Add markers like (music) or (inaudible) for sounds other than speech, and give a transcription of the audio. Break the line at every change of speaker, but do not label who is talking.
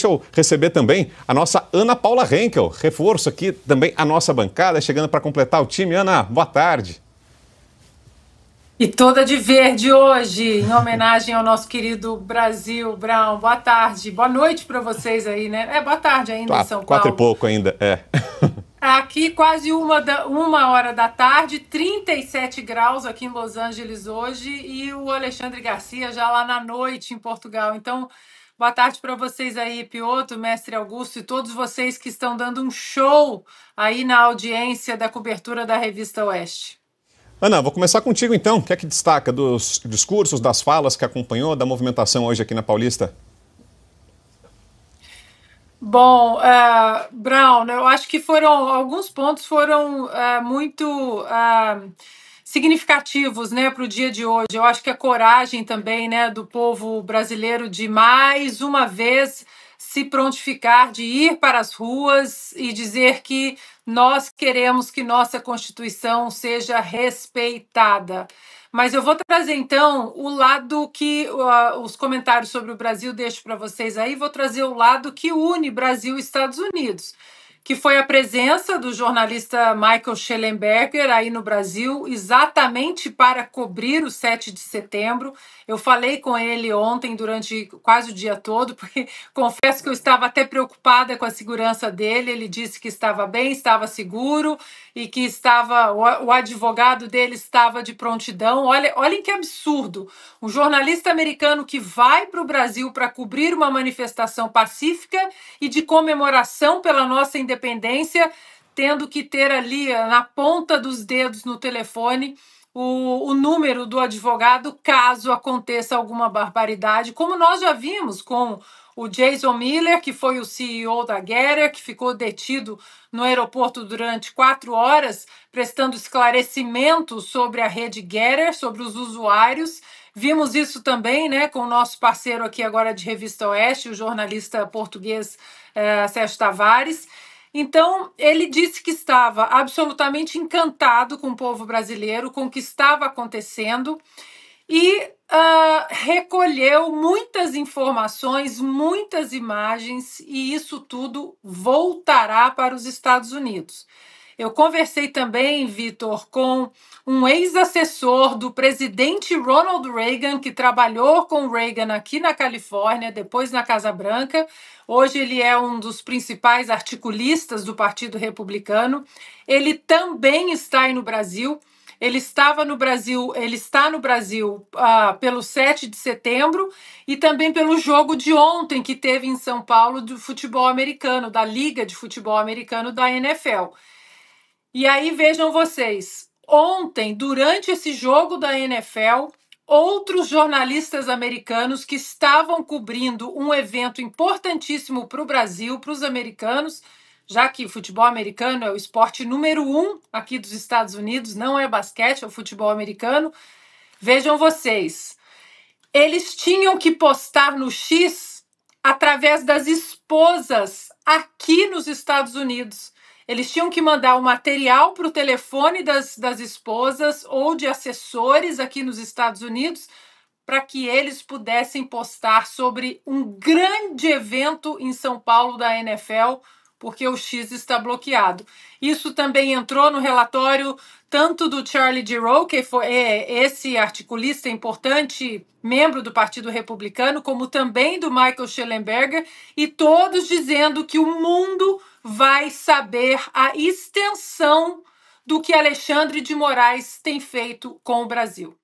Deixa eu receber também a nossa Ana Paula Henkel, reforço aqui também a nossa bancada, chegando para completar o time. Ana, boa tarde. E toda de verde hoje, em homenagem ao nosso querido Brasil, Brown. Boa tarde, boa noite para vocês aí, né? É, boa tarde ainda ah, em São quatro Paulo. Quatro e pouco ainda, é. Aqui quase uma, da, uma hora da tarde, 37 graus aqui em Los Angeles hoje e o Alexandre Garcia já lá na noite em Portugal. Então, Boa tarde para vocês aí, Pioto, mestre Augusto e todos vocês que estão dando um show aí na audiência da cobertura da revista Oeste. Ana, vou começar contigo então. O que é que destaca dos discursos, das falas que acompanhou, da movimentação hoje aqui na Paulista? Bom, uh, Brown, eu acho que foram alguns pontos foram uh, muito uh, significativos né, para o dia de hoje. Eu acho que a coragem também né, do povo brasileiro de mais uma vez se prontificar de ir para as ruas e dizer que nós queremos que nossa Constituição seja respeitada. Mas eu vou trazer então o lado que uh, os comentários sobre o Brasil deixo para vocês aí, vou trazer o lado que une Brasil e Estados Unidos que foi a presença do jornalista Michael Schellenberger aí no Brasil, exatamente para cobrir o 7 de setembro. Eu falei com ele ontem durante quase o dia todo, (laughs) porque confesso que eu estava até preocupada com a segurança dele. Ele disse que estava bem, estava seguro e que estava o advogado dele estava de prontidão. Olha, olhem que absurdo. Um jornalista americano que vai para o Brasil para cobrir uma manifestação pacífica e de comemoração pela nossa independência independência, tendo que ter ali na ponta dos dedos no telefone o, o, número do advogado caso aconteça alguma barbaridade, como nós já vimos com o Jason Miller, que foi o CEO da Guerra, que ficou detido no aeroporto durante quatro horas, prestando esclarecimento sobre a rede Guerra, sobre os usuários. Vimos isso também né, com o nosso parceiro aqui agora de Revista Oeste, o jornalista português eh, Sérgio Tavares. Então, ele disse que estava absolutamente encantado com o povo brasileiro, com o que estava acontecendo e uh, recolheu muitas informações, muitas imagens, e isso tudo voltará para os Estados Unidos. Eu conversei também, Vitor, com um ex-assessor do presidente Ronald Reagan, que trabalhou com Reagan aqui na Califórnia, depois na Casa Branca. Hoje ele é um dos principais articulistas do Partido Republicano. Ele também está aí no Brasil. Ele estava no Brasil, ele está no Brasil ah, pelo 7 de setembro e também pelo jogo de ontem que teve em São Paulo do futebol americano, da Liga de Futebol Americano da NFL. E aí vejam vocês, ontem, durante esse jogo da NFL, outros jornalistas americanos que estavam cobrindo um evento importantíssimo para o Brasil, para os americanos, já que futebol americano é o esporte número um aqui dos Estados Unidos, não é basquete, é o futebol americano. Vejam vocês, eles tinham que postar no X através das esposas aqui nos Estados Unidos eles tinham que mandar o material para o telefone das, das esposas ou de assessores aqui nos Estados Unidos para que eles pudessem postar sobre um grande evento em São Paulo da NFL, porque o X está bloqueado. Isso também entrou no relatório tanto do Charlie Giroux, que foi é, esse articulista importante, membro do Partido Republicano, como também do Michael Schellenberger, e todos dizendo que o mundo vai saber a extensão do que Alexandre de Moraes tem feito com o Brasil.